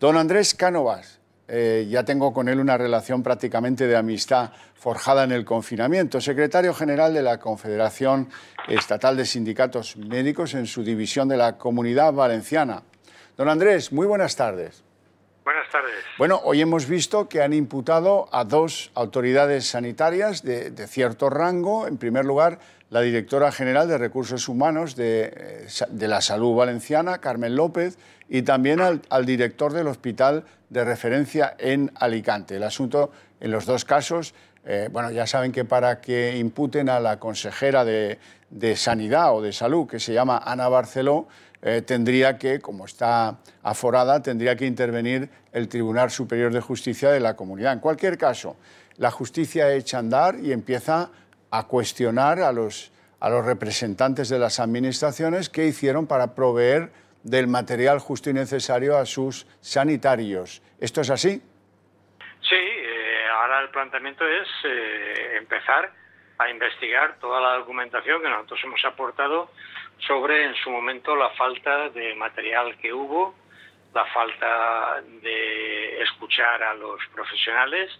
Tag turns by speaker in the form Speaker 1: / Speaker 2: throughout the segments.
Speaker 1: Don Andrés Cánovas, eh, ya tengo con él una relación prácticamente de amistad forjada en el confinamiento, secretario general de la Confederación Estatal de Sindicatos Médicos en su división de la Comunidad Valenciana. Don Andrés, muy buenas tardes. Bueno, hoy hemos visto que han imputado a dos autoridades sanitarias de, cierto rango. En primer lugar, la directora general de Recursos Humanos de, eh, la Salud Valenciana, Carmen López, y también al, director del hospital de referencia en Alicante. El asunto, en los dos casos, eh, bueno, ya saben que para que imputen a la consejera de, Sanidad o de Salud, que se llama Ana Barceló, eh, tendría que, como está aforada, tendría que intervenir el Tribunal Superior de Justicia de la comunidad. En cualquier caso, la justicia echa a andar y empieza a cuestionar a los, a los representantes de las administraciones qué hicieron para proveer del material justo y necesario a sus sanitarios. ¿Esto es así?
Speaker 2: Sí, eh, ahora el planteamiento es eh, empezar a investigar toda la documentación que nosotros hemos aportado sobre en su momento la falta de material que hubo la falta de escuchar a los profesionales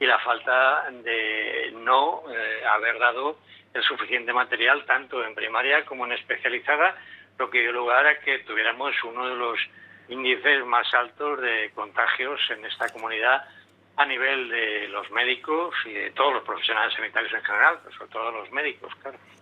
Speaker 2: y la falta de no eh, haber dado el suficiente material tanto en primaria como en especializada, lo que dio lugar a que tuviéramos uno de los índices más altos de contagios en esta comunidad a nivel de los médicos y de todos los profesionales sanitarios en general, sobre todo los médicos, claro.